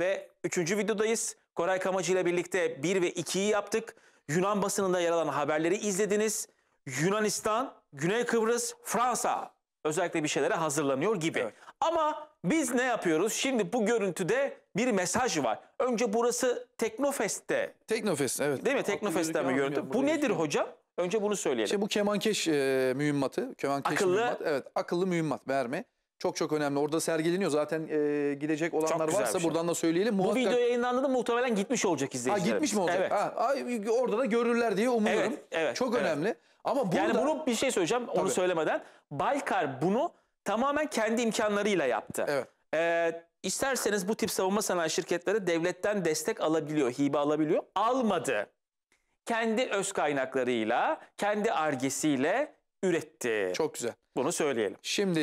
ve 3. videodayız. Koray Kamacı ile birlikte 1 ve 2'yi yaptık. Yunan basınında yer alan haberleri izlediniz. Yunanistan, Güney Kıbrıs, Fransa özellikle bir şeylere hazırlanıyor gibi. Evet. Ama biz ne yapıyoruz? Şimdi bu görüntüde bir mesaj var. Önce burası Teknofest'te. Teknofest evet. Değil mi? Teknofest'ten bir görüntü. Bu nedir hocam? Önce bunu söyleyelim. İşte bu kemankeş e, mühimmatı. Kemankeş akıllı. Mühimmat, evet akıllı mühimmat verme. Çok çok önemli. Orada sergileniyor. Zaten e, gidecek olanlar varsa şey. buradan da söyleyelim. Muhakkak... Bu video yayınlandığında muhtemelen gitmiş olacak izleyiciler. Ha gitmiş mi olacak? Evet. Ha, ay, orada da görürler diye umuyorum. Evet, evet, çok evet. önemli. Ama burada... Yani bunu bir şey söyleyeceğim Tabii. onu söylemeden. Baykar bunu tamamen kendi imkanlarıyla yaptı. Evet. Ee, isterseniz bu tip savunma sanayi şirketleri devletten destek alabiliyor, hibe alabiliyor. Almadı. Kendi öz kaynaklarıyla, kendi argesiyle üretti. Çok güzel. Bunu söyleyelim. Şimdi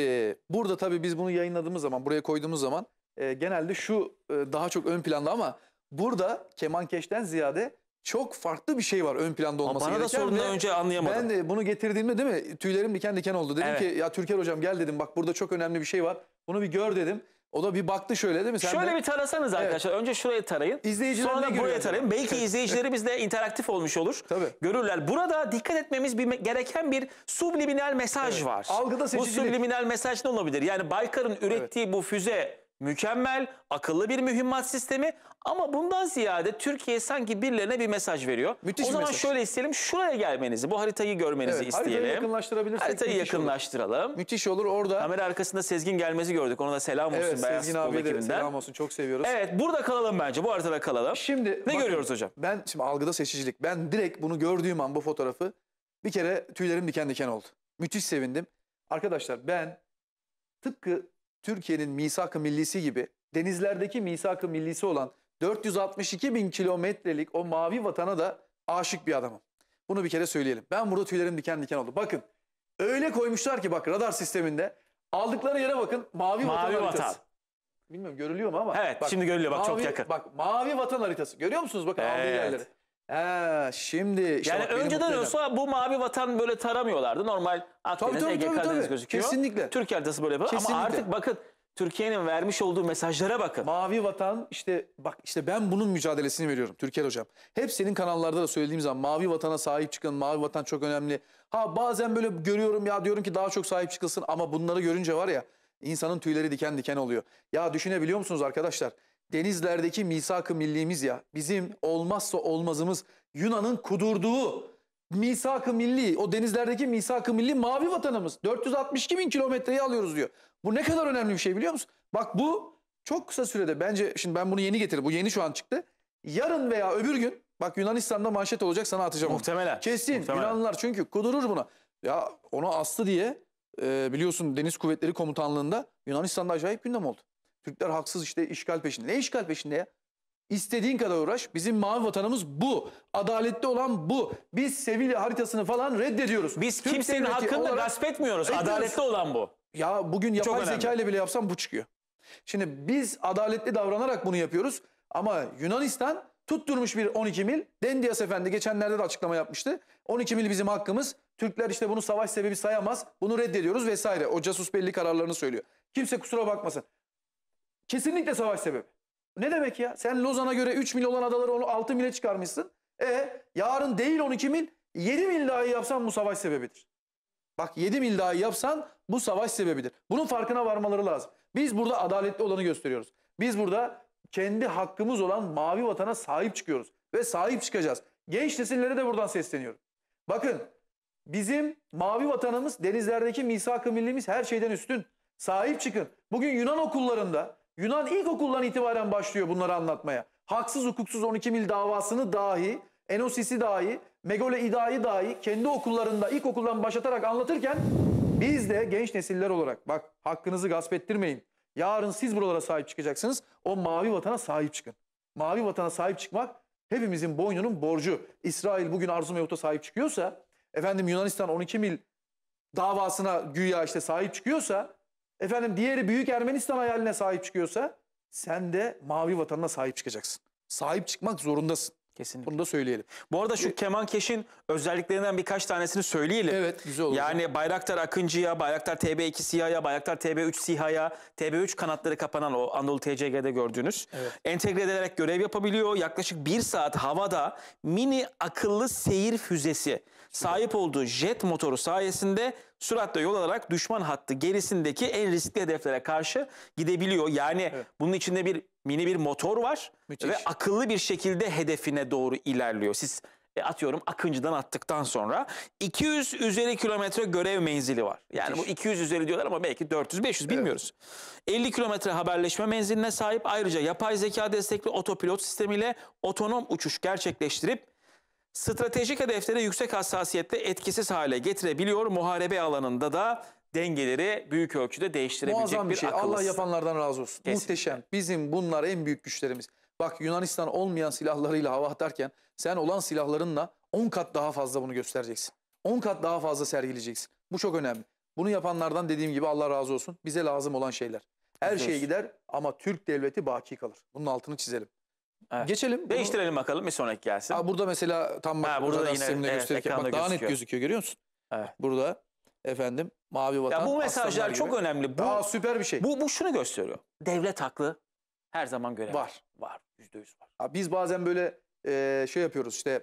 burada tabii biz bunu yayınladığımız zaman, buraya koyduğumuz zaman e, genelde şu e, daha çok ön planda ama burada kemankeşten ziyade çok farklı bir şey var ön planda olması Aa, bana gereken. Bana da sorundan önce anlayamadım. Ben de bunu getirdiğimde değil mi tüylerim diken diken oldu. Dedim evet. ki ya Türker hocam gel dedim bak burada çok önemli bir şey var. Bunu bir gör dedim. O da bir baktı şöyle değil mi? Sen Şöyle de... bir tarasanız arkadaşlar. Önce şuraya tarayın. İzleyiciler Sonra da buraya görüyor? tarayın. Belki izleyicilerimiz de interaktif olmuş olur. Tabii. Görürler. Burada dikkat etmemiz bir, gereken bir subliminal mesaj Evet. var. Algıda Bu subliminal mesaj ne olabilir? Yani Baykar'ın ürettiği bu füze mükemmel, akıllı bir mühimmat sistemi ama bundan ziyade Türkiye sanki birilerine bir mesaj veriyor. Müthiş o zaman mesaj. şöyle isteyelim, şuraya gelmenizi, bu haritayı görmenizi evet, isteyelim. Haritayı yakınlaştırabilirsek Haritayı müthiş yakınlaştıralım. Olur. Müthiş olur orada. Kamera arkasında Sezgin gelmesi gördük, ona da selam olsun evet, Beyaz Sezgin abiye de selam olsun, çok seviyoruz. Evet, burada kalalım bence, bu haritada kalalım. Şimdi Ne bakın, görüyoruz hocam? Ben, şimdi algıda seçicilik, ben direkt bunu gördüğüm an bu fotoğrafı bir kere tüylerim diken diken oldu. Müthiş sevindim. Arkadaşlar ben tıpkı Türkiye'nin misak-ı millisi gibi denizlerdeki misak-ı millisi olan 462 bin kilometrelik o mavi vatana da aşık bir adamım. Bunu bir kere söyleyelim. Ben burada tüylerim diken diken oldu. Bakın öyle koymuşlar ki bak radar sisteminde aldıkları yere bakın mavi, mavi vatan, vatan. haritası. Bilmiyorum görülüyor mu ama. Evet bak, şimdi görülüyor bak mavi, çok yakın. Bak mavi vatan haritası görüyor musunuz bakın evet. aldığı yerleri. Ee, şimdi işte Yani önceden olsa bu mavi vatan böyle taramıyorlardı. Normal Akdeniz, tabii, Ege, tabii, tabii. gözüküyor. Kesinlikle. Türk haritası böyle yapıyor. Kesinlikle. Ama artık bakın Türkiye'nin vermiş olduğu mesajlara bakın. Mavi vatan işte bak işte ben bunun mücadelesini veriyorum Türker hocam. Hep senin kanallarda da söylediğim zaman mavi vatana sahip çıkın. Mavi vatan çok önemli. Ha bazen böyle görüyorum ya diyorum ki daha çok sahip çıkılsın ama bunları görünce var ya insanın tüyleri diken diken oluyor. Ya düşünebiliyor musunuz arkadaşlar? denizlerdeki misak-ı millimiz ya bizim olmazsa olmazımız Yunan'ın kudurduğu misak-ı milli o denizlerdeki misak-ı milli mavi vatanımız 462 bin kilometreyi alıyoruz diyor. Bu ne kadar önemli bir şey biliyor musun? Bak bu çok kısa sürede bence şimdi ben bunu yeni getirdim bu yeni şu an çıktı. Yarın veya öbür gün bak Yunanistan'da manşet olacak sana atacağım. Muhtemelen. Onu. Kesin Muhtemelen. Yunanlılar çünkü kudurur buna. Ya onu astı diye e, biliyorsun Deniz Kuvvetleri Komutanlığı'nda Yunanistan'da acayip gündem oldu. Türkler haksız işte işgal peşinde. Ne işgal peşinde ya? İstediğin kadar uğraş. Bizim mavi vatanımız bu. Adaletli olan bu. Biz Sevilla haritasını falan reddediyoruz. Biz Türk kimsenin hakkını olarak... gasp etmiyoruz. Adaletli olan bu. Ya bugün yapay zeka ile bile yapsam bu çıkıyor. Şimdi biz adaletli davranarak bunu yapıyoruz. Ama Yunanistan tutturmuş bir 12 mil. Dendias Efendi geçenlerde de açıklama yapmıştı. 12 mil bizim hakkımız. Türkler işte bunu savaş sebebi sayamaz. Bunu reddediyoruz vesaire. O casus belli kararlarını söylüyor. Kimse kusura bakmasın. Kesinlikle savaş sebebi. Ne demek ya? Sen Lozan'a göre 3 mil olan adaları onu 6 mile çıkarmışsın. E yarın değil 12 mil 7 mil dahi yapsan bu savaş sebebidir. Bak 7 mil dahi yapsan bu savaş sebebidir. Bunun farkına varmaları lazım. Biz burada adaletli olanı gösteriyoruz. Biz burada kendi hakkımız olan mavi vatana sahip çıkıyoruz. Ve sahip çıkacağız. Genç nesillere de buradan sesleniyorum. Bakın bizim mavi vatanımız denizlerdeki misak-ı millimiz her şeyden üstün. Sahip çıkın. Bugün Yunan okullarında Yunan ilkokuldan itibaren başlıyor bunları anlatmaya. Haksız hukuksuz 12 mil davasını dahi, Enosis'i dahi, Megole İda'yı dahi kendi okullarında ilkokuldan başlatarak anlatırken biz de genç nesiller olarak bak hakkınızı gasp ettirmeyin. Yarın siz buralara sahip çıkacaksınız. O mavi vatana sahip çıkın. Mavi vatana sahip çıkmak hepimizin boynunun borcu. İsrail bugün arzu mevcuta sahip çıkıyorsa, efendim Yunanistan 12 mil davasına güya işte sahip çıkıyorsa Efendim diğeri Büyük Ermenistan hayaline sahip çıkıyorsa sen de mavi vatanına sahip çıkacaksın. Sahip çıkmak zorundasın. Kesinlikle. Bunu da söyleyelim. Bu arada şu keman Keş'in özelliklerinden birkaç tanesini söyleyelim. Evet güzel olur. Yani Bayraktar Akıncı'ya, Bayraktar TB2 SİHA'ya, Bayraktar TB3 SİHA'ya, TB3 kanatları kapanan o Anadolu TCG'de gördüğünüz. Evet. Entegre edilerek görev yapabiliyor. Yaklaşık bir saat havada mini akıllı seyir füzesi sahip olduğu jet motoru sayesinde süratle yol alarak düşman hattı gerisindeki en riskli hedeflere karşı gidebiliyor. Yani evet. bunun içinde bir mini bir motor var Müthiş. ve akıllı bir şekilde hedefine doğru ilerliyor. Siz e, atıyorum Akıncı'dan attıktan sonra 200 üzeri kilometre görev menzili var. Yani Müthiş. bu 200 üzeri diyorlar ama belki 400 500 evet. bilmiyoruz. 50 kilometre haberleşme menziline sahip ayrıca yapay zeka destekli otopilot sistemiyle otonom uçuş gerçekleştirip Stratejik hedeflere yüksek hassasiyette etkisiz hale getirebiliyor. Muharebe alanında da dengeleri büyük ölçüde değiştirebilecek Muazzam bir, bir şey. Akılız. Allah yapanlardan razı olsun. Kesinlikle. Muhteşem. Bizim bunlar en büyük güçlerimiz. Bak Yunanistan olmayan silahlarıyla hava atarken sen olan silahlarınla 10 kat daha fazla bunu göstereceksin. 10 kat daha fazla sergileyeceksin. Bu çok önemli. Bunu yapanlardan dediğim gibi Allah razı olsun. Bize lazım olan şeyler. Her şey gider ama Türk devleti baki kalır. Bunun altını çizelim. Evet. Geçelim. Değiştirelim bakalım bir sonraki gelsin. Aa, burada mesela tam bak ha, burada, burada da yine, evet, gösterirken bak daha gözüküyor. net gözüküyor görüyor musun? Evet. Burada efendim mavi vatan. Ya bu mesajlar çok gibi. önemli. Bu, Aa, süper bir şey. Bu, bu şunu gösteriyor. Devlet haklı her zaman görev var. Var. Yüzde yüz var. Ya biz bazen böyle e, şey yapıyoruz işte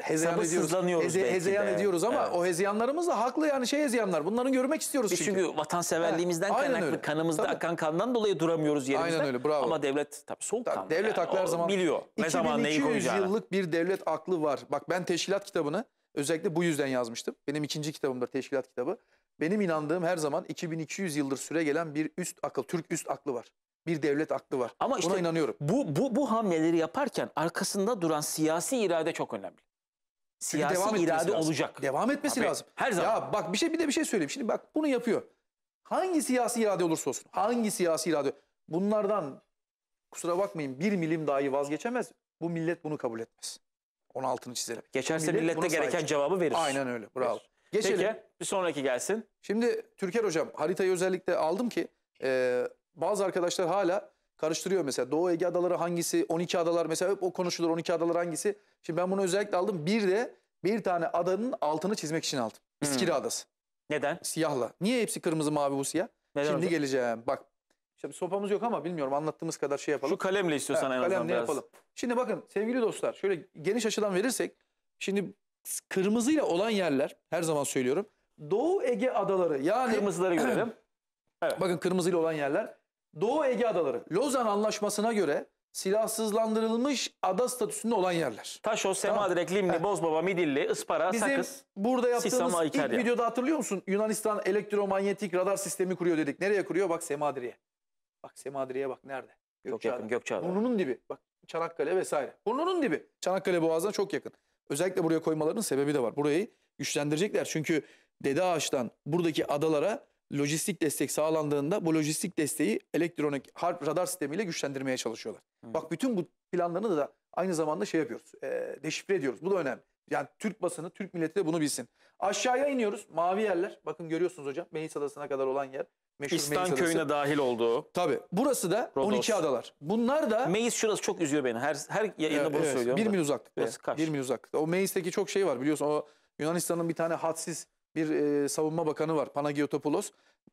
hezeyan ediyoruz. Heze, hezeyan ediyoruz ama evet. o hezeyanlarımız da haklı yani şey hezeyanlar. Bunların görmek istiyoruz Biz çünkü. Çünkü vatanseverliğimizden ha, kaynaklı öyle. kanımızda tabii. akan kandan dolayı duramıyoruz yerimizde. Aynen öyle bravo. Ama devlet tabii soğuk kan Devlet yani. haklı her zaman. Biliyor. Ne zaman neyi koyacağını. yıllık bir devlet aklı var. Bak ben teşkilat kitabını özellikle bu yüzden yazmıştım. Benim ikinci kitabımdır teşkilat kitabı. Benim inandığım her zaman 2200 yıldır süre gelen bir üst akıl, Türk üst aklı var bir devlet aklı var. Ama işte Buna inanıyorum. Bu, bu, bu hamleleri yaparken arkasında duran siyasi irade çok önemli. Siyasi devam irade lazım. olacak. Devam etmesi Abi, lazım. Her zaman. Ya bak bir şey bir de bir şey söyleyeyim. Şimdi bak bunu yapıyor. Hangi siyasi irade olursa olsun. Hangi siyasi irade. Bunlardan kusura bakmayın bir milim dahi vazgeçemez. Bu millet bunu kabul etmez. Onun altını çizelim. Geçerse millet millette gereken cevabı verir. Aynen öyle. Bravo. Geçelim. Peki bir sonraki gelsin. Şimdi Türker Hocam haritayı özellikle aldım ki e, bazı arkadaşlar hala karıştırıyor mesela Doğu Ege adaları hangisi, 12 adalar mesela hep o konuşulur 12 adalar hangisi. Şimdi ben bunu özellikle aldım bir de bir tane adanın altını çizmek için aldım. İskili hmm. adası. Neden? Siyahla. Niye hepsi kırmızı mavi bu siyah? Neden Şimdi hocam? geleceğim bak. işte bir sopamız yok ama bilmiyorum anlattığımız kadar şey yapalım. Şu kalemle istiyorsan ha, en kalemle biraz. yapalım. Şimdi bakın sevgili dostlar şöyle geniş açıdan verirsek. Şimdi kırmızıyla olan yerler her zaman söylüyorum. Doğu Ege adaları yani. Kırmızıları görelim. Evet. Bakın kırmızıyla olan yerler. Doğu Ege Adaları Lozan Anlaşması'na göre silahsızlandırılmış ada statüsünde olan yerler. Taşo, Semadirek, tamam. Limni, Bozbaba, Midilli, Ispara, Bizim Sakız, burada yaptığımız Sisama, ilk videoda hatırlıyor musun? Yunanistan elektromanyetik radar sistemi kuruyor dedik. Nereye kuruyor? Bak Semadiri'ye. Bak Semadiri'ye bak nerede? Gökçeada. Çok yakın Gökçeada. Burnunun dibi. Bak Çanakkale vesaire. Burnunun dibi. Çanakkale Boğazı'na çok yakın. Özellikle buraya koymalarının sebebi de var. Burayı güçlendirecekler. Çünkü Dede Ağaç'tan buradaki adalara lojistik destek sağlandığında bu lojistik desteği elektronik harp radar sistemiyle güçlendirmeye çalışıyorlar. Hı. Bak bütün bu planlarını da aynı zamanda şey yapıyoruz. E, deşifre ediyoruz. Bu da önemli. Yani Türk basını, Türk milleti de bunu bilsin. Aşağıya iniyoruz. Mavi yerler. Bakın görüyorsunuz hocam. Meis Adası'na kadar olan yer. Meşhur İstan köyüne dahil olduğu. Tabii. Burası da Rodos. 12 adalar. Bunlar da... Meis şurası çok üzüyor beni. Her her yayında evet, bunu evet. söylüyorum. Bir mil uzaklıkta. Burası kaç? Bir mil uzaklıkta. O Meis'teki çok şey var biliyorsun. O Yunanistan'ın bir tane hadsiz bir e, savunma bakanı var Panagiotopoulos.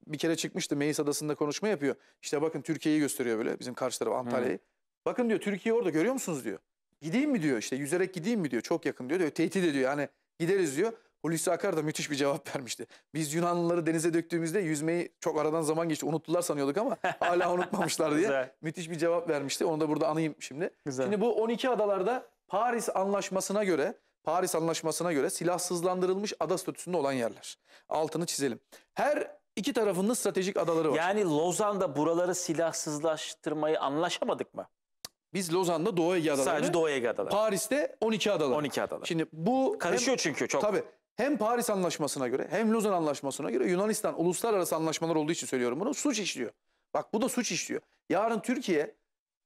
Bir kere çıkmıştı Meis Adası'nda konuşma yapıyor. İşte bakın Türkiye'yi gösteriyor böyle bizim karşı taraf Antalya'yı. Bakın diyor Türkiye orada görüyor musunuz diyor. Gideyim mi diyor işte yüzerek gideyim mi diyor çok yakın diyor. diyor tehdit ediyor yani gideriz diyor. Hulusi Akar da müthiş bir cevap vermişti. Biz Yunanlıları denize döktüğümüzde yüzmeyi çok aradan zaman geçti. Unuttular sanıyorduk ama hala unutmamışlar diye müthiş bir cevap vermişti. Onu da burada anayım şimdi. Güzel. Şimdi bu 12 adalarda Paris Anlaşması'na göre Paris Anlaşması'na göre silahsızlandırılmış ada statüsünde olan yerler. Altını çizelim. Her iki tarafının stratejik adaları var. Yani Lozan'da buraları silahsızlaştırmayı anlaşamadık mı? Biz Lozan'da Doğu Ege adaları. Sadece Doğu Ege adaları. Paris'te 12 adaları. 12 adaları. Şimdi bu... Karışıyor hem, çünkü çok. Tabii. Hem Paris Anlaşması'na göre hem Lozan Anlaşması'na göre Yunanistan uluslararası anlaşmalar olduğu için söylüyorum bunu. Suç işliyor. Bak bu da suç işliyor. Yarın Türkiye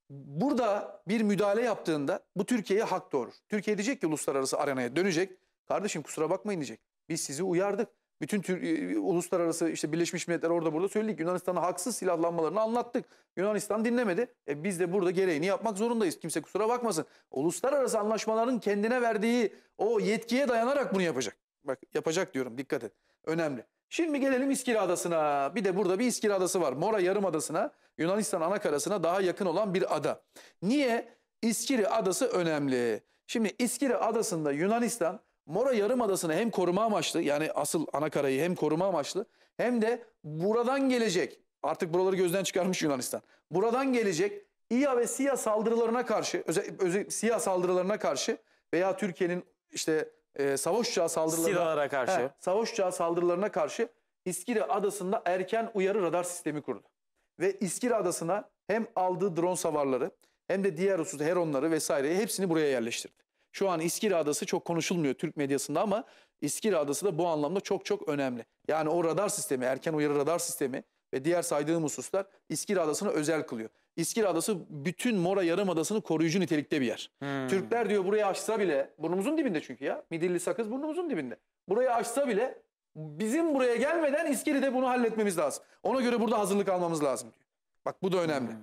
burada bir müdahale yaptığında bu Türkiye'ye hak doğurur. Türkiye diyecek ki uluslararası arenaya dönecek. Kardeşim kusura bakmayın diyecek. Biz sizi uyardık. Bütün tür, e, e, uluslararası işte Birleşmiş Milletler orada burada söyledik. Yunanistan'a haksız silahlanmalarını anlattık. Yunanistan dinlemedi. E biz de burada gereğini yapmak zorundayız. Kimse kusura bakmasın. Uluslararası anlaşmaların kendine verdiği o yetkiye dayanarak bunu yapacak. Bak yapacak diyorum dikkat et. Önemli. Şimdi gelelim İskele Adası'na. Bir de burada bir İskele Adası var. Mora Yarımadası'na, Yunanistan anakarasına daha yakın olan bir ada. Niye İskele Adası önemli? Şimdi İskele Adası'nda Yunanistan Mora Yarımadası'nı hem koruma amaçlı yani asıl anakarayı hem koruma amaçlı hem de buradan gelecek artık buraları gözden çıkarmış Yunanistan. Buradan gelecek İHA ve SİHA saldırılarına karşı özellikle özel, SİHA saldırılarına karşı veya Türkiye'nin işte e, savaş uçağı saldırılarına karşı. He, savaş uçağı saldırılarına karşı İskile adasında erken uyarı radar sistemi kurdu. Ve İskile adasına hem aldığı drone savarları hem de diğer husus Heronları vesaireyi hepsini buraya yerleştirdi. Şu an İskile adası çok konuşulmuyor Türk medyasında ama İskile adası da bu anlamda çok çok önemli. Yani o radar sistemi, erken uyarı radar sistemi ve diğer saydığım hususlar İskir Adası'nı özel kılıyor. İskir Adası bütün Mora Yarımadası'nı koruyucu nitelikte bir yer. Hmm. Türkler diyor buraya açsa bile burnumuzun dibinde çünkü ya. Midilli Sakız burnumuzun dibinde. Buraya açsa bile bizim buraya gelmeden İskili'de bunu halletmemiz lazım. Ona göre burada hazırlık almamız lazım diyor. Bak bu da önemli. Hmm.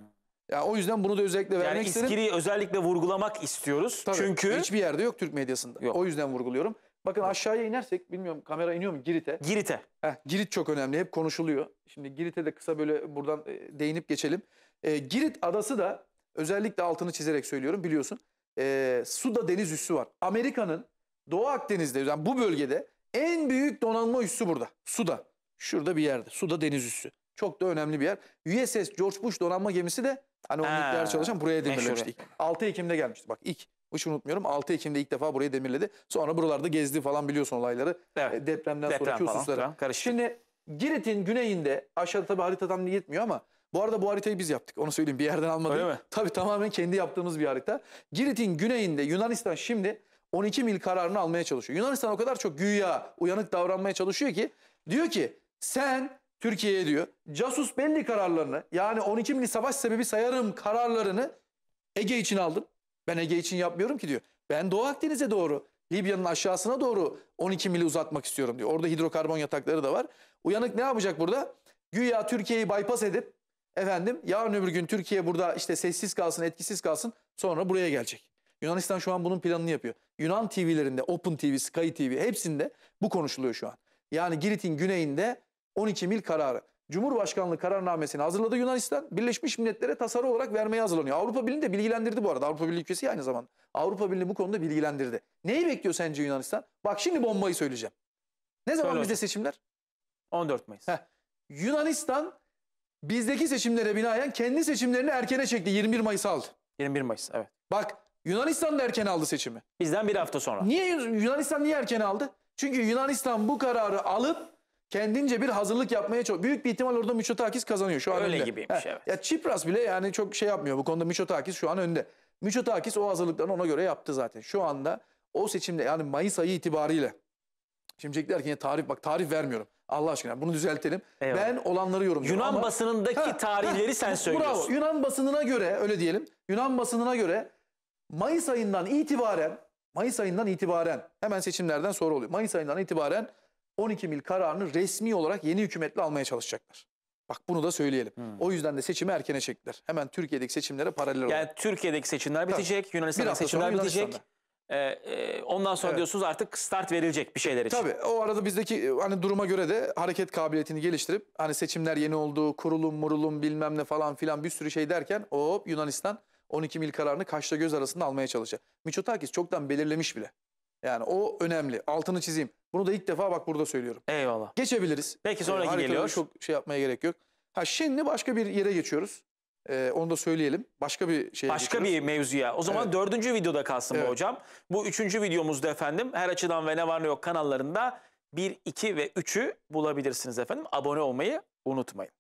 Yani o yüzden bunu da özellikle vermek yani isterim. Yani İskili'yi özellikle vurgulamak istiyoruz. Tabii, çünkü hiçbir yerde yok Türk medyasında. Yok. O yüzden vurguluyorum. Bakın aşağıya inersek bilmiyorum kamera iniyor mu Girit'e? Girit'e. Heh, Girit çok önemli hep konuşuluyor. Şimdi Girit'e de kısa böyle buradan e, değinip geçelim. E, Girit adası da özellikle altını çizerek söylüyorum biliyorsun. E, Suda deniz üssü var. Amerika'nın Doğu Akdeniz'de yani bu bölgede en büyük donanma üssü burada. Suda. Şurada bir yerde. Suda deniz üssü. Çok da önemli bir yer. USS George Bush donanma gemisi de hani o nükleer çalışan buraya demirlemişti. 6 Ekim'de gelmişti bak ilk hiç unutmuyorum 6 Ekim'de ilk defa burayı demirledi. Sonra buralarda gezdi falan biliyorsun olayları. Evet. E, depremden Deprem sonraki falan, Şimdi Girit'in güneyinde aşağıda tabii haritadan yetmiyor ama bu arada bu haritayı biz yaptık. Onu söyleyeyim bir yerden almadık. Öyle mi? Tabii tamamen kendi yaptığımız bir harita. Girit'in güneyinde Yunanistan şimdi 12 mil kararını almaya çalışıyor. Yunanistan o kadar çok güya uyanık davranmaya çalışıyor ki diyor ki sen Türkiye'ye diyor casus belli kararlarını yani 12 mil savaş sebebi sayarım kararlarını Ege için aldın. Ben Ege için yapmıyorum ki diyor. Ben Doğu Akdeniz'e doğru, Libya'nın aşağısına doğru 12 mili uzatmak istiyorum diyor. Orada hidrokarbon yatakları da var. Uyanık ne yapacak burada? Güya Türkiye'yi bypass edip efendim yarın öbür gün Türkiye burada işte sessiz kalsın, etkisiz kalsın sonra buraya gelecek. Yunanistan şu an bunun planını yapıyor. Yunan TV'lerinde, Open TV, Sky TV hepsinde bu konuşuluyor şu an. Yani Girit'in güneyinde 12 mil kararı. Cumhurbaşkanlığı kararnamesini hazırladı Yunanistan. Birleşmiş Milletler'e tasarı olarak vermeye hazırlanıyor. Avrupa Birliği de bilgilendirdi bu arada. Avrupa Birliği ülkesi aynı zaman Avrupa Birliği bu konuda bilgilendirdi. Neyi bekliyor sence Yunanistan? Bak şimdi bombayı söyleyeceğim. Ne zaman Söyle bizde seçimler? 14 Mayıs. Heh. Yunanistan bizdeki seçimlere binaen kendi seçimlerini erkene çekti. 21 Mayıs aldı. 21 Mayıs evet. Bak Yunanistan da erken aldı seçimi. Bizden bir hafta sonra. Niye Yunanistan niye erken aldı? Çünkü Yunanistan bu kararı alıp kendince bir hazırlık yapmaya çok büyük bir ihtimal orada Miçotakis kazanıyor şu an Öyle önde. gibiymiş He. evet. Ya Çipras bile yani çok şey yapmıyor bu konuda Miçotakis şu an önde. Miçotakis o hazırlıklarını ona göre yaptı zaten. Şu anda o seçimde yani Mayıs ayı itibariyle Şimdi diyecekler ki tarih bak tarih vermiyorum. Allah aşkına bunu düzeltelim. Eyvallah. Ben olanları yorumluyorum. Yunan ama... basınındaki ha, tarihleri ha, sen söylüyorsun. Bravo. Yunan basınına göre öyle diyelim. Yunan basınına göre Mayıs ayından itibaren Mayıs ayından itibaren hemen seçimlerden sonra oluyor. Mayıs ayından itibaren 12 mil kararını resmi olarak yeni hükümetle almaya çalışacaklar. Bak bunu da söyleyelim. Hmm. O yüzden de seçimi erkene çektiler. Hemen Türkiye'deki seçimlere paralel olarak. Yani Türkiye'deki seçimler bitecek, Tabii. Yunanistan'daki seçimler bitecek. Ee, e, ondan sonra evet. diyorsunuz artık start verilecek bir şeyler için. Tabii o arada bizdeki e, hani duruma göre de hareket kabiliyetini geliştirip hani seçimler yeni oldu, kurulum murulum bilmem ne falan filan bir sürü şey derken o Yunanistan 12 mil kararını kaşla göz arasında almaya çalışacak. Miçotakis çoktan belirlemiş bile. Yani o önemli. Altını çizeyim. Bunu da ilk defa bak burada söylüyorum. Eyvallah. Geçebiliriz. Belki ee, sonraki ee, geliyor. Çok şey yapmaya gerek yok. Ha şimdi başka bir yere geçiyoruz. Ee, onu da söyleyelim. Başka bir şey. Başka geçiyoruz. bir mevzuya. O zaman evet. dördüncü videoda kalsın evet. bu hocam. Bu üçüncü videomuzda efendim her açıdan ve ne var ne yok kanallarında 1, 2 ve 3'ü bulabilirsiniz efendim. Abone olmayı unutmayın.